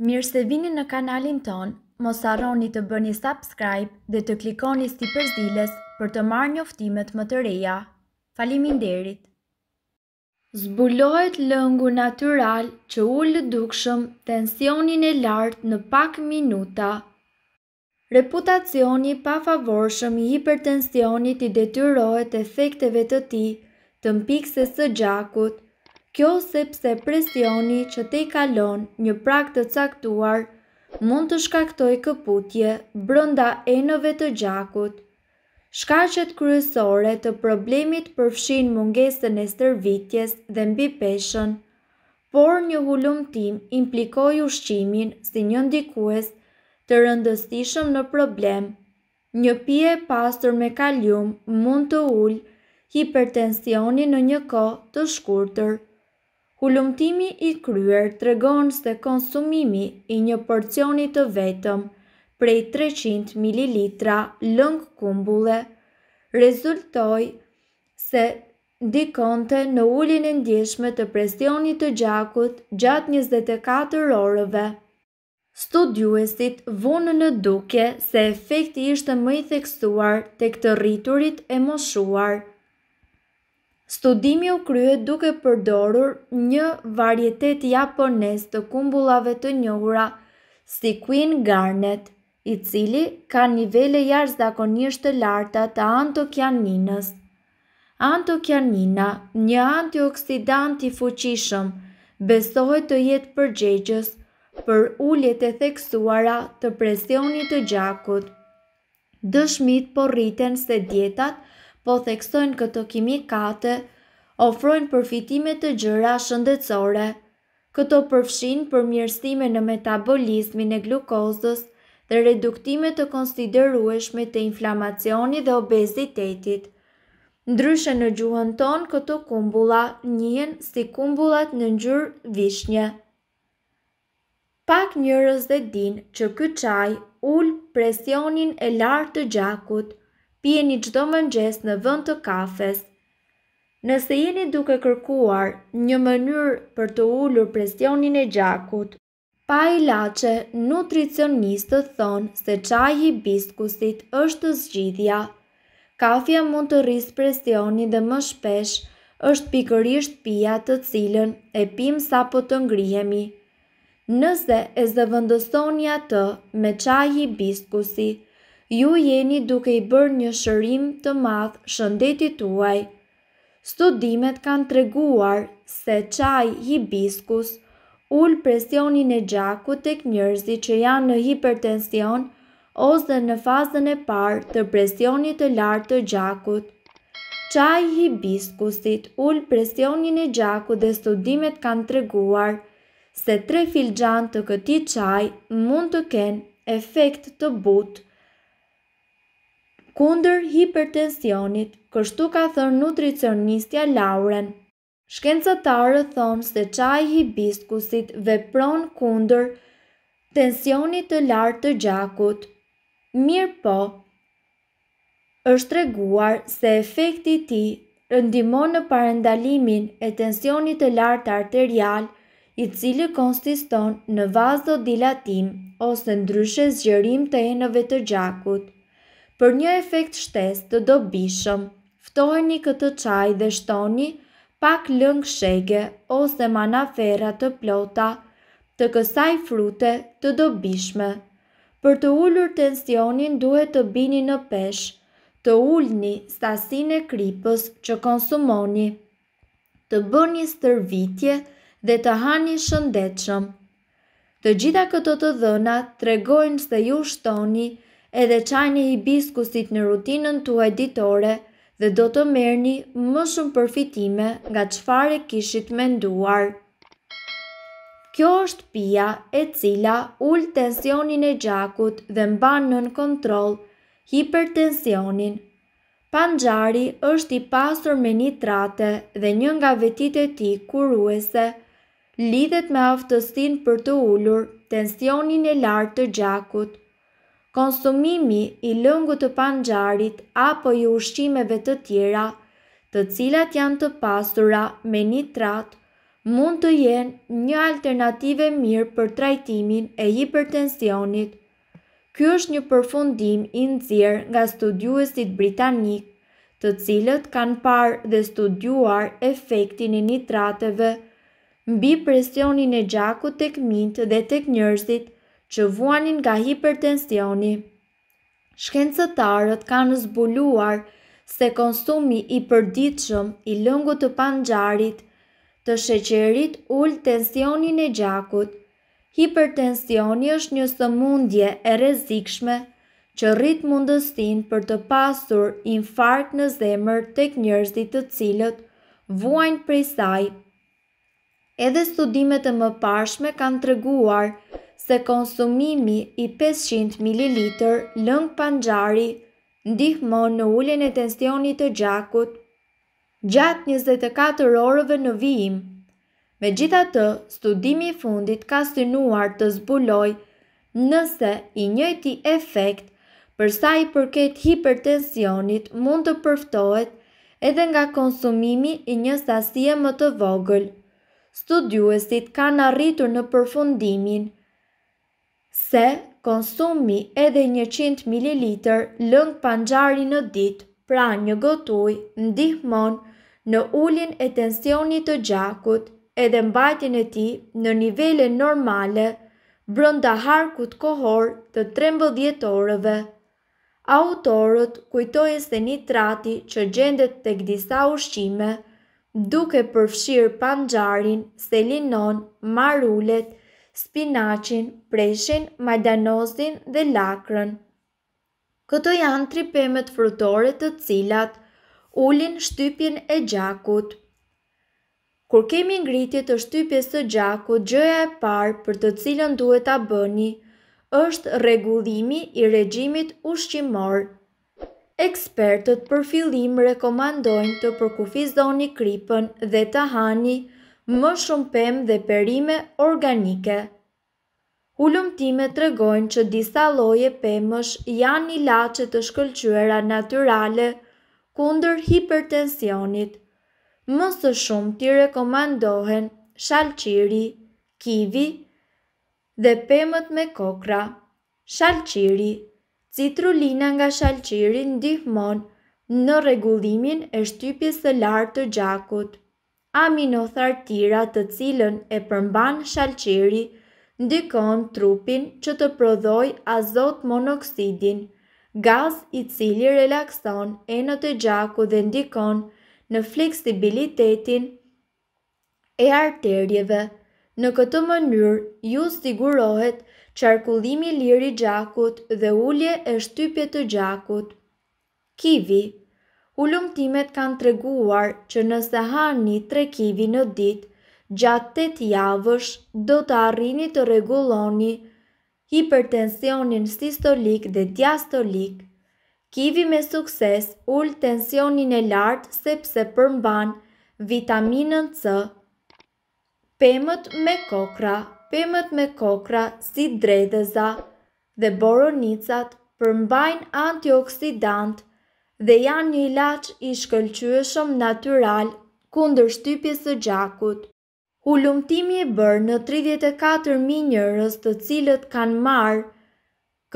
Mirë se vini në kanalin ton, mos arroni të bëni subscribe dhe të klikoni sti përzdiles për të marrë një më të reja. Falimin derit! Zbulohet lëngu natural që u lëdukshëm tensionin e lartë në pak minuta. Reputacioni pa favorshëm i hipertensionit i detyrohet efekteve të ti të mpikse së gjakut, Kjo sepse presioni që te i kalon një prak të caktuar mund të shkaktoj këputje brënda enove të gjakut. Shkaqet kryesore të problemit përfshin mungesën e stërvitjes dhe mbi peshen, por një tim implikoj ushqimin si një ndikues të rëndësishëm në problem. Një pje pastor me kalium mund të ullë hipertensioni në një ko të shkurtër. Hulumtimi i kryer të regon se konsumimi i një porcionit të vetëm prej 300 ml lëngë kumbule rezultoj se dikonte në ullin e ndjeshme të presionit të gjakut gjatë 24 orëve. Studiuesit vunë në duke se efekti ishte më i theksuar të këtë rriturit e moshuar – Studimi u kryet duke përdorur një varietet japones të kumbullave të njohura si Queen Garnet, i cili ka nivele jashtëzakonisht të larta të antokianinës. Antokianina, një antioksidant i fuqishëm, besohet të jetë përgjegjës për uljet e theksuara të presionit të gjakut. Dëshmit po rriten se dietat po theksojnë këto kimikate, ofrojnë përfitimet të gjëra shëndetësore. Këto përfshinë për mjërstime në metabolizmin e glukozës dhe reduktime të konsiderueshme të inflamacioni dhe obezitetit. Ndryshe në gjuhën tonë, këto kumbula njën si kumbulat në njërë vishnje. Pak njërës dhe dinë që këtë qaj ullë presionin e lartë të gjakutë, pieni gjdo mëngjes në vënd të kafes. Nëse jeni duke kërkuar një mënyrë për të ullur presionin e gjakut, pa i lache, nutricionistët thonë se qaj i biskusit është të zgjidhja. Kafja mund të rris presionin dhe më shpesh, është pikërisht pia të cilën e pim sa po të ngrihemi. Nëse e zëvëndësonja atë me qaj i biskusit, Ju jeni duke i bërë një shërim të madh shëndetit uaj. Studimet kanë treguar se qaj hibiskus ul presionin e gjakut tek njerëzit që janë në hipertension ose në fazën e parë të presionit të lartë të gjakut. Qaj hibiskusit ul presionin e gjakut dhe studimet kanë treguar se tre filxhan të këtij çaji mund të kenë efekt të butë kunder hipertensionit, kështu ka thërë nutricionistja Lauren. Shkencëtarë thonë se qaj hibiskusit vepron kunder tensionit të lartë të gjakut. Mirë po, është reguar se efekti ti rëndimon në parendalimin e tensionit të lartë arterial, i cili konsiston në dilatim ose ndryshe zgjerim të enëve të gjakut për një efekt shtes të dobishëm. Ftojni këtë qaj dhe shtoni pak lëngë shege ose manafera të plota të kësaj frute të dobishme. Për të ullur tensionin duhet të bini në pesh, të ullni stasin e kripës që konsumoni, të bëni stërvitje dhe të hani shëndetshëm. Të gjitha këtë të dhëna të regojnë se ju shtoni edhe qajni hibiskusit në rutinën tuaj ditore dhe do të merni më shumë përfitime nga qëfare kishit menduar. Kjo është pia e cila ullë tensionin e gjakut dhe mban nën kontrol hipertensionin. Panjari është i pasur me nitrate dhe një nga vetit e ti kuruese lidhet me aftëstin për të ullur tensionin e lartë të gjakut konsumimi i lëngu të panxarit apo i ushqimeve të tjera, të cilat janë të pasura me nitrat, mund të jenë një alternative mirë për trajtimin e hipertensionit. Ky është një përfundim i nëzirë nga studiuesit britanik, të cilët kanë parë dhe studiuar efektin e nitrateve mbi presionin e gjakut tek mint dhe tek njerëzit që vuanin nga hipertensioni. Shkencëtarët kanë zbuluar se konsumi i përditshëm i lëngut të panxharit të sheqerit ul tensionin e gjakut. Hipertensioni është një sëmundje e rrezikshme që rrit mundësin për të pasur infarkt në zemër të njerëzit të cilët vuajnë prej saj. Edhe studimet e më pashme kanë të reguar se konsumimi i 500 ml lëng panxhari ndihmon në uljen e tensionit të gjakut gjatë 24 orëve në vijim. Me gjitha të, studimi fundit ka synuar të zbuloj nëse i njëti efekt përsa i përket hipertensionit mund të përftohet edhe nga konsumimi i një sasie më të vogël. Studiuesit kanë arritur në përfundimin – se konsumi edhe 100 ml lëng panxhari në ditë, pra një gotuj ndihmon në uljen e tensionit të gjakut edhe mbajtjen e tij në nivele normale brenda harkut kohor të 13 orëve. Autorët kujtojnë se nitrati që gjendet tek disa ushqime, duke përfshirë panxharin, selinon, marullet, marulet, spinacin, preshin, majdanozin dhe lakrën. Këto janë tri pemet frutore të cilat ulin shtypjen e gjakut. Kur kemi ngritje të shtypjes të gjakut, gjëja e parë për të cilën duhet ta bëni është rregullimi i regjimit ushqimor. Ekspertët për fillim rekomandojnë të përkufizoni kripën dhe të hani më shumë pëmë dhe perime organike. Ullumtime të regojnë që disa loje pemësh janë një lache të shkëllqyera naturale kunder hipertensionit. së shumë ti rekomandohen shalqiri, kivi dhe pemët me kokra. Shalqiri, citrulina nga shalqiri ndihmon në regullimin e shtypjes së lartë të gjakut aminothartira të cilën e përmban shalqiri, ndikon trupin që të prodhoj azot monoksidin, gaz i cili relakson e në të gjaku dhe ndikon në fleksibilitetin e arterjeve. Në këtë mënyrë, ju sigurohet qarkullimi liri gjakut dhe ullje e shtypje të gjakut. Kivi ulumtimet kanë treguar që nëse hani tre kivi në ditë, gjatë 8 javësh do të arrini të reguloni hipertensionin sistolik dhe diastolik. Kivi me sukses ul tensionin e lartë sepse përmban vitaminën C. Pemët me kokra, pemët me kokra si dredheza dhe boronicat përmbajnë antioksidantë dhe janë një ilaç i shkëlqyeshëm natyral kundër shtypjes së gjakut. Hulumtimi i bërë në 34.000 njërës të cilët kanë marë,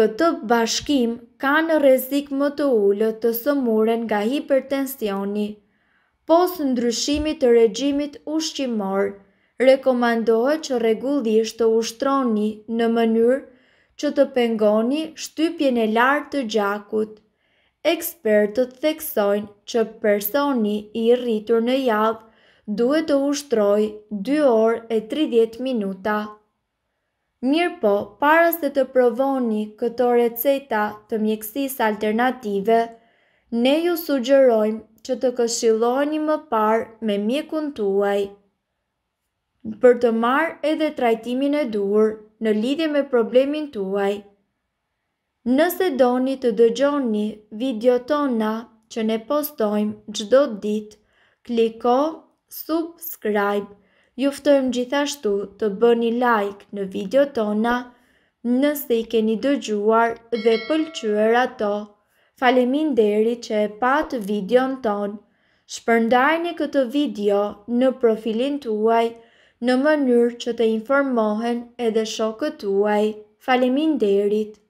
këtë bashkim kanë rezik më të ullët të sëmuren nga hipertensioni. Posë ndryshimit të regjimit ushqimor, rekomandohet që regullisht të ushtroni në mënyrë që të pengoni shtypjen e lartë të gjakut ekspertët theksojnë që personi i rritur në javë duhet të ushtroj 2 orë e 30 minuta. Mirë po, para se të provoni këto receta të mjekësis alternative, ne ju sugërojmë që të këshilojni më parë me mjekun tuaj. Për të marë edhe trajtimin e duhur në lidhje me problemin tuaj, Nëse doni të dëgjoni video tona që ne postojmë gjdo dit, kliko subscribe, juftojmë gjithashtu të bëni like në video tona nëse i keni dëgjuar dhe pëlqyër ato. Falemin deri që e patë video në tonë, shpërndajnë e këtë video në profilin të uaj në mënyrë që të informohen edhe shokët uaj. Falemin derit.